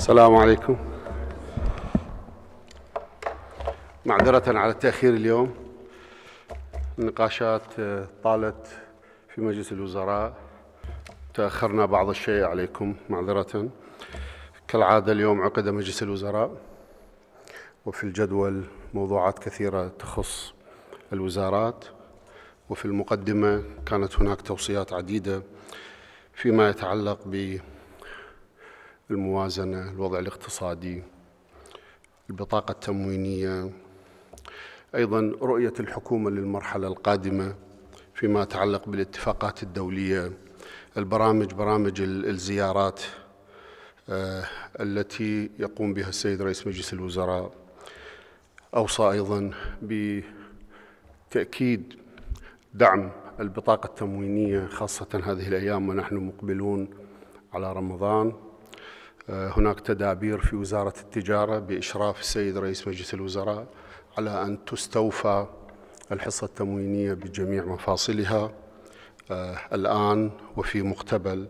السلام عليكم معذرة على التأخير اليوم النقاشات آه، طالت في مجلس الوزراء تأخرنا بعض الشيء عليكم معذرة كالعادة اليوم عقد مجلس الوزراء وفي الجدول موضوعات كثيرة تخص الوزارات وفي المقدمة كانت هناك توصيات عديدة فيما يتعلق ب الموازنة الوضع الاقتصادي البطاقة التموينية أيضا رؤية الحكومة للمرحلة القادمة فيما يتعلق بالاتفاقات الدولية البرامج برامج الزيارات آه، التي يقوم بها السيد رئيس مجلس الوزراء أوصى أيضا بتأكيد دعم البطاقة التموينية خاصة هذه الأيام ونحن مقبلون على رمضان هناك تدابير في وزارة التجارة بإشراف السيد رئيس مجلس الوزراء على أن تستوفى الحصة التموينية بجميع مفاصلها آه، الآن وفي مقتبل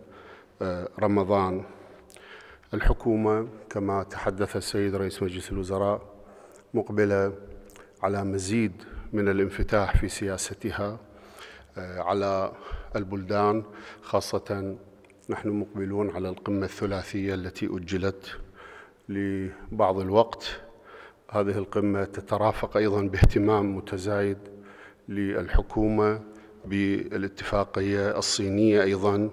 آه، رمضان الحكومة كما تحدث السيد رئيس مجلس الوزراء مقبلة على مزيد من الانفتاح في سياستها آه، على البلدان خاصة نحن مقبلون على القمة الثلاثية التي أجلت لبعض الوقت هذه القمة تترافق أيضا باهتمام متزايد للحكومة بالاتفاقية الصينية أيضا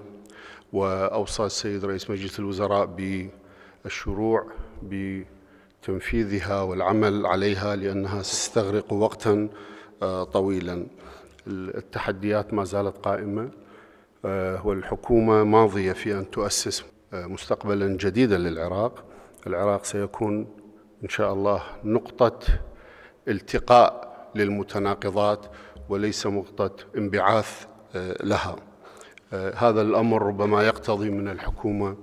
وأوصى السيد رئيس مجلس الوزراء بالشروع بتنفيذها والعمل عليها لأنها ستستغرق وقتا آه، طويلا التحديات ما زالت قائمة آه، والحكومة ماضية في أن تؤسس آه، مستقبلا جديدا للعراق العراق سيكون إن شاء الله نقطة التقاء للمتناقضات وليس نقطة انبعاث آه، لها هذا الأمر ربما يقتضي من الحكومة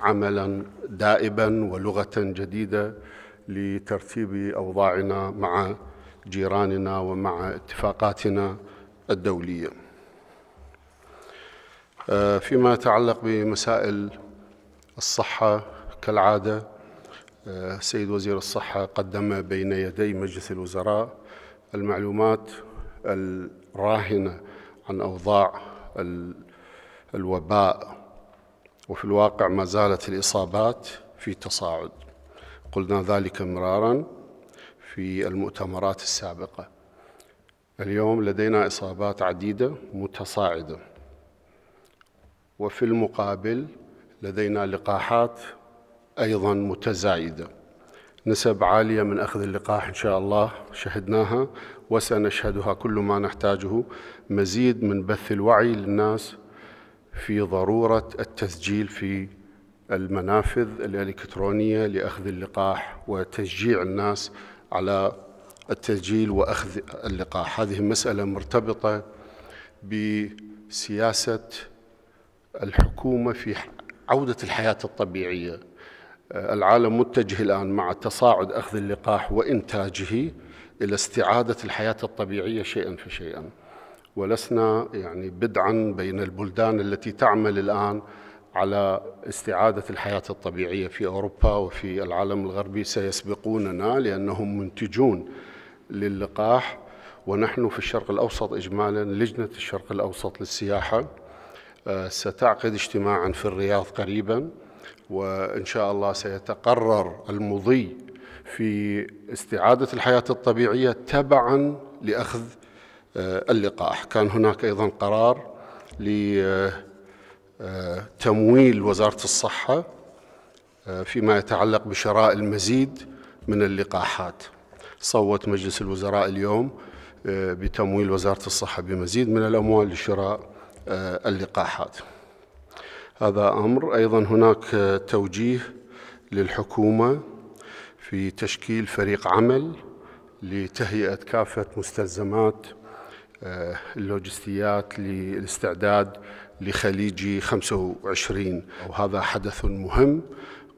عملا دائبا ولغة جديدة لترتيب أوضاعنا مع جيراننا ومع اتفاقاتنا الدوليه آه، فيما يتعلق بمسائل الصحة كالعادة آه، سيد وزير الصحة قدم بين يدي مجلس الوزراء المعلومات الراهنة عن أوضاع الوباء وفي الواقع ما زالت الإصابات في تصاعد قلنا ذلك مرارا في المؤتمرات السابقة اليوم لدينا إصابات عديدة متصاعدة وفي المقابل لدينا لقاحات أيضا متزايدة نسب عالية من أخذ اللقاح إن شاء الله شهدناها وسنشهدها كل ما نحتاجه مزيد من بث الوعي للناس في ضرورة التسجيل في المنافذ الإلكترونية لأخذ اللقاح وتشجيع الناس على التسجيل وأخذ اللقاح هذه مسألة مرتبطة بسياسة الحكومة في عودة الحياة الطبيعية آه، العالم متجه الآن مع تصاعد أخذ اللقاح وإنتاجه إلى استعادة الحياة الطبيعية شيئا فشيئا ولسنا يعني بدعا بين البلدان التي تعمل الآن على استعادة الحياة الطبيعية في أوروبا وفي العالم الغربي سيسبقوننا لأنهم منتجون للقاح ونحن في الشرق الأوسط إجمالا لجنة الشرق الأوسط للسياحة ستعقد اجتماعا في الرياض قريبا وإن شاء الله سيتقرر المضي في استعادة الحياة الطبيعية تبعا لأخذ آه، اللقاح كان هناك أيضا قرار لتمويل آه، آه، وزارة الصحة فيما يتعلق بشراء المزيد من اللقاحات صوت مجلس الوزراء اليوم بتمويل وزارة الصحة بمزيد من الأموال لشراء آه، اللقاحات هذا امر ايضا هناك توجيه للحكومه في تشكيل فريق عمل لتهيئه كافه مستلزمات آه، اللوجستيات للاستعداد لخليجي 25 وهذا حدث مهم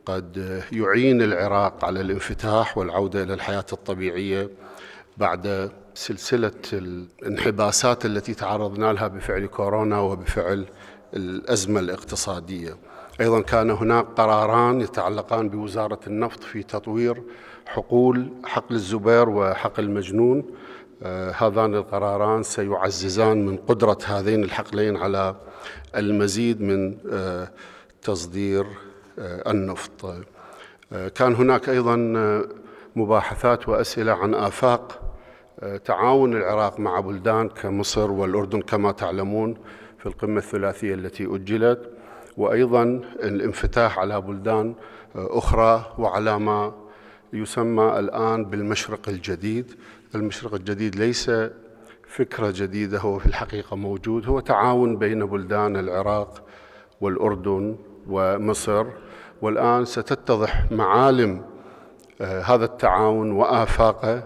قد يعين العراق على الانفتاح والعوده الى الحياه الطبيعيه بعد سلسلة الانحباسات التي تعرضنا لها بفعل كورونا وبفعل الأزمة الاقتصادية أيضا كان هناك قراران يتعلقان بوزارة النفط في تطوير حقول حقل الزبير وحقل مجنون آه، هذان القراران سيعززان من قدرة هذين الحقلين على المزيد من آه، تصدير آه، النفط كان هناك أيضا مباحثات وأسئلة عن آفاق تعاون العراق مع بلدان كمصر والأردن كما تعلمون في القمة الثلاثية التي أجلت وأيضا الانفتاح على بلدان أخرى وعلى ما يسمى الآن بالمشرق الجديد المشرق الجديد ليس فكرة جديدة هو في الحقيقة موجود هو تعاون بين بلدان العراق والأردن ومصر والآن ستتضح معالم آه، هذا التعاون وآفاقه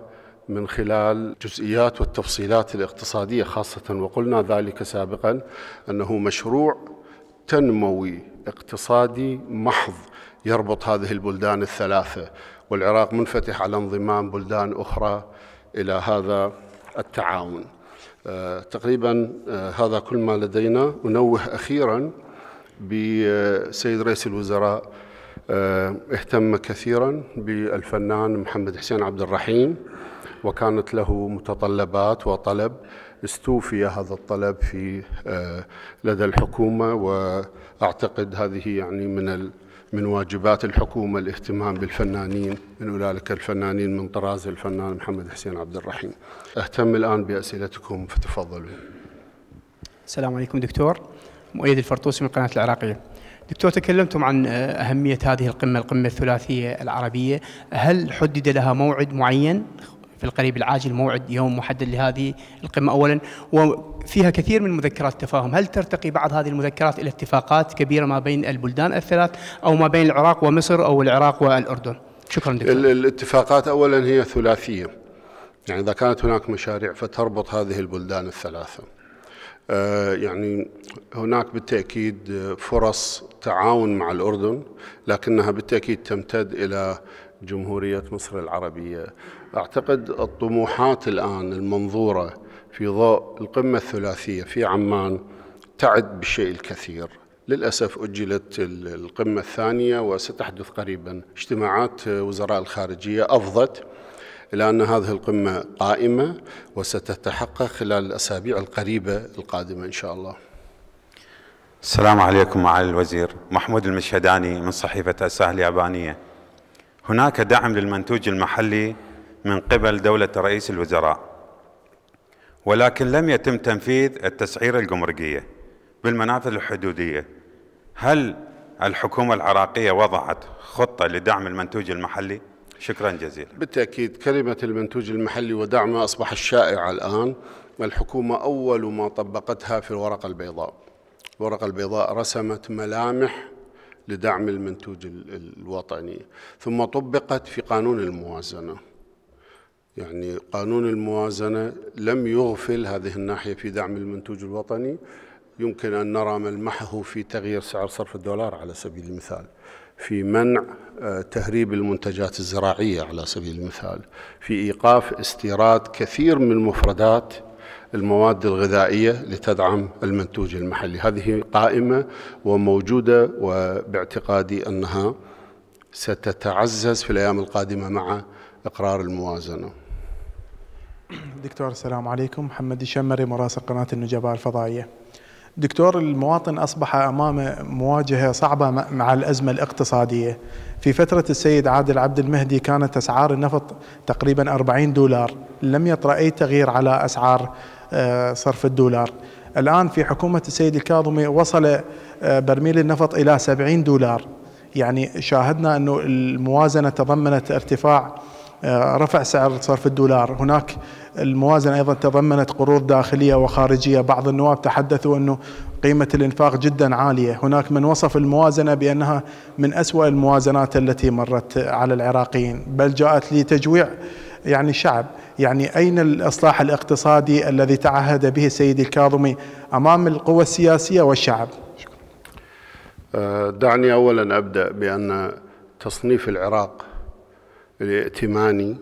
من خلال جزئيات والتفصيلات الاقتصادية خاصة وقلنا ذلك سابقا أنه مشروع تنموي اقتصادي محض يربط هذه البلدان الثلاثة والعراق منفتح على انضمام بلدان أخرى إلى هذا التعاون آه، تقريبا آه، هذا كل ما لدينا أنوه أخيرا بسيد رئيس الوزراء آه، اهتم كثيرا بالفنان محمد حسين عبد الرحيم وكانت له متطلبات وطلب استوفي هذا الطلب في آه، لدى الحكومة وأعتقد هذه يعني من من واجبات الحكومة الاهتمام بالفنانين من أولئك الفنانين من طراز الفنان محمد حسين عبد الرحيم أهتم الآن بأسئلتكم فتفضلوا السلام عليكم دكتور مؤيد الفرطوسي من قناه العراقية دكتور تكلمتم عن آه، أهمية هذه القمة القمة الثلاثية العربية هل حدد لها موعد معين في القريب العاجل موعد يوم محدد لهذه القمة أولا وفيها كثير من مذكرات تفاهم هل ترتقي بعض هذه المذكرات إلى اتفاقات كبيرة ما بين البلدان الثلاث أو ما بين العراق ومصر أو العراق والأردن شكرا دكتور الاتفاقات أولا هي ثلاثية يعني إذا كانت هناك مشاريع فتربط هذه البلدان الثلاثة آه، يعني هناك بالتأكيد فرص تعاون مع الأردن لكنها بالتأكيد تمتد إلى جمهورية مصر العربية أعتقد الطموحات الآن المنظورة في ضوء القمة الثلاثية في عمان تعد بالشيء الكثير للأسف أجلت القمة الثانية وستحدث قريبا اجتماعات وزراء الخارجية أفضت إلى أن هذه القمة قائمة وستتحقق خلال الأسابيع القريبة القادمة إن شاء الله السلام عليكم معالي الوزير محمود المشهداني من صحيفة الساهل اليابانية هناك دعم للمنتوج المحلي من قبل دولة رئيس الوزراء ولكن لم يتم تنفيذ التسعير الجمركية بالمنافذ الحدودية هل الحكومة العراقية وضعت خطة لدعم المنتوج المحلي؟ شكرا جزيلا بالتأكيد كلمة المنتوج المحلي ودعمه أصبحت شائعة الآن الحكومة أول ما طبقتها في الورقة البيضاء الورقة البيضاء رسمت ملامح لدعم المنتوج الوطني ثم طبقت في قانون الموازنه يعني قانون الموازنة لم يغفل هذه الناحية في دعم المنتوج الوطني يمكن أن نرى ملمحه في تغيير سعر صرف الدولار على سبيل المثال في منع آه، تهريب المنتجات الزراعية على سبيل المثال في إيقاف استيراد كثير من مفردات المواد الغذائية لتدعم المنتوج المحلي هذه قائمة وموجودة وباعتقادي أنها ستتعزز في الأيام القادمة مع إقرار الموازنة دكتور السلام عليكم محمد الشمري مراسل قناة النجباء الفضائية دكتور المواطن أصبح أمام مواجهة صعبة مع الأزمة الاقتصادية في فترة السيد عادل عبد المهدي كانت أسعار النفط تقريبا 40 دولار لم يطرأ أي تغيير على أسعار آه، صرف الدولار الآن في حكومة السيد الكاظمي وصل آه، برميل النفط إلى 70 دولار يعني شاهدنا أنه الموازنة تضمنت ارتفاع آه، رفع سعر صرف الدولار هناك الموازنة أيضا تضمنت قروض داخلية وخارجية بعض النواب تحدثوا أنه قيمة الإنفاق جدا عالية هناك من وصف الموازنة بأنها من أسوأ الموازنات التي مرت على العراقيين بل جاءت لتجويع يعني الشعب يعني أين الإصلاح الاقتصادي الذي تعهد به السيد الكاظمي أمام القوى السياسية والشعب آه، دعني أولا أبدأ بأن تصنيف العراق الائتماني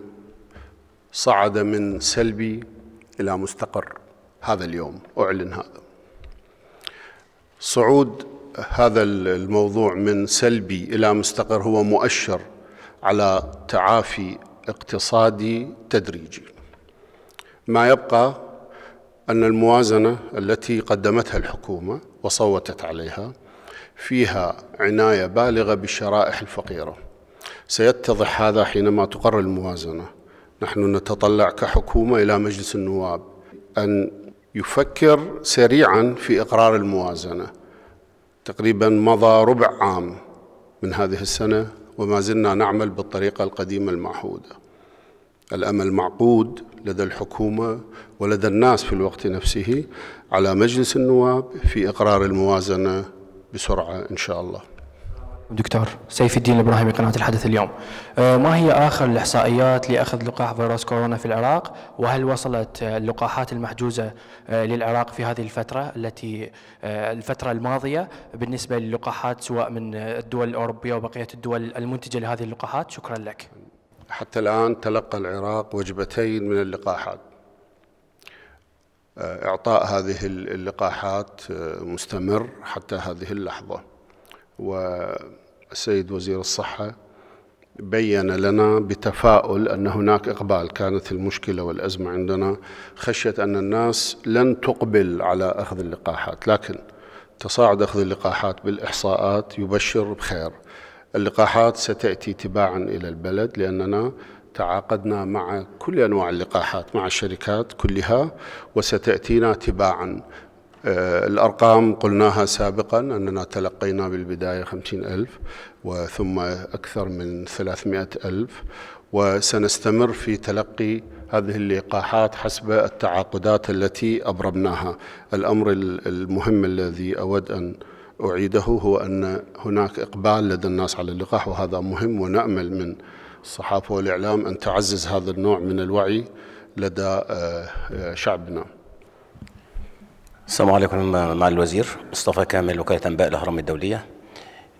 صعد من سلبي إلى مستقر هذا اليوم أعلن هذا صعود هذا الموضوع من سلبي إلى مستقر هو مؤشر على تعافي اقتصادي تدريجي ما يبقى أن الموازنة التي قدمتها الحكومة وصوتت عليها فيها عناية بالغة بالشرائح الفقيرة سيتضح هذا حينما تقر الموازنة نحن نتطلع كحكومة إلى مجلس النواب أن يفكر سريعا في إقرار الموازنة تقريبا مضى ربع عام من هذه السنة وما زلنا نعمل بالطريقة القديمة المعهودة الأمل معقود لدى الحكومة ولدى الناس في الوقت نفسه على مجلس النواب في إقرار الموازنة بسرعة إن شاء الله دكتور سيف الدين الابراهيمي قناه الحدث اليوم. آه، ما هي اخر الاحصائيات لاخذ لقاح فيروس كورونا في العراق؟ وهل وصلت اللقاحات المحجوزه آه، للعراق في هذه الفتره التي آه، الفتره الماضيه بالنسبه للقاحات سواء من الدول الاوروبيه وبقيه الدول المنتجه لهذه اللقاحات؟ شكرا لك. حتى الان تلقى العراق وجبتين من اللقاحات. اعطاء هذه اللقاحات مستمر حتى هذه اللحظه. والسيد وزير الصحة بين لنا بتفاؤل أن هناك إقبال كانت المشكلة والأزمة عندنا خشية أن الناس لن تقبل على أخذ اللقاحات لكن تصاعد أخذ اللقاحات بالإحصاءات يبشر بخير اللقاحات ستأتي تباعا إلى البلد لأننا تعاقدنا مع كل أنواع اللقاحات مع الشركات كلها وستأتينا تباعا آه، الأرقام قلناها سابقا أننا تلقينا بالبداية خمسين ألف وثم أكثر من ثلاثمائة ألف وسنستمر في تلقي هذه اللقاحات حسب التعاقدات التي أبرمناها الأمر المهم الذي أود أن أعيده هو أن هناك إقبال لدى الناس على اللقاح وهذا مهم ونأمل من الصحافة والإعلام أن تعزز هذا النوع من الوعي لدى آه، آه، شعبنا السلام عليكم مع الوزير مصطفى كامل وكالة أنباء الأهرام الدولية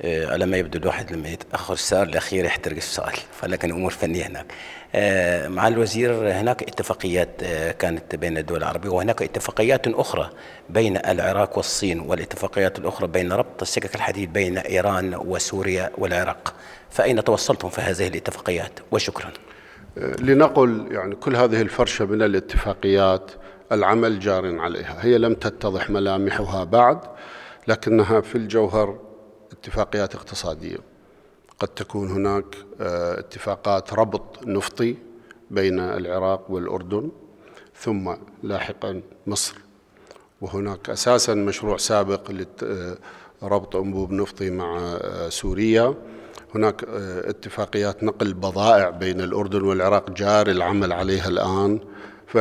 آه، على ما يبدو الواحد لما يتأخر السؤال الأخير يحترق السؤال فلكن أمور فنية هناك آه، مع الوزير هناك اتفاقيات آه، كانت بين الدول العربية وهناك اتفاقيات أخرى بين العراق والصين والاتفاقيات الأخرى بين ربط السكك الحديد بين إيران وسوريا والعراق فأين توصلتم في هذه الاتفاقيات وشكرا لنقل يعني كل هذه الفرشة من الاتفاقيات العمل جار عليها هي لم تتضح ملامحها بعد لكنها في الجوهر اتفاقيات اقتصادية قد تكون هناك آه، اتفاقات ربط نفطي بين العراق والأردن ثم لاحقا مصر وهناك أساسا مشروع سابق لربط آه، أنبوب نفطي مع آه، سوريا هناك اتفاقيات نقل بضائع بين الأردن والعراق جار العمل عليها الآن ف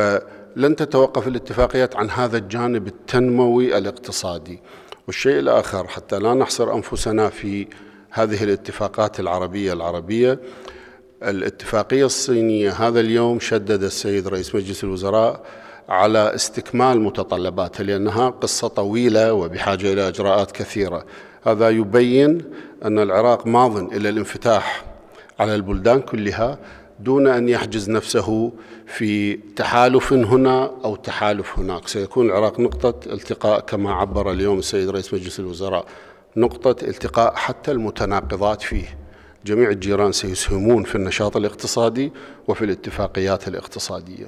لن تتوقف الاتفاقيات عن هذا الجانب التنموي الاقتصادي والشيء الآخر حتى لا نحصر أنفسنا في هذه الاتفاقات العربية العربية الاتفاقية الصينية هذا اليوم شدد السيد رئيس مجلس الوزراء على استكمال متطلباتها لأنها قصة طويلة وبحاجة إلى إجراءات كثيرة هذا يبين أن العراق ماض إلى الانفتاح على البلدان كلها دون أن يحجز نفسه في تحالف هنا أو تحالف هناك سيكون العراق نقطة التقاء كما عبر اليوم السيد رئيس مجلس الوزراء نقطة التقاء حتى المتناقضات فيه جميع الجيران سيسهمون في النشاط الاقتصادي وفي الاتفاقيات الاقتصادية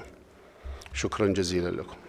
شكرا جزيلا لكم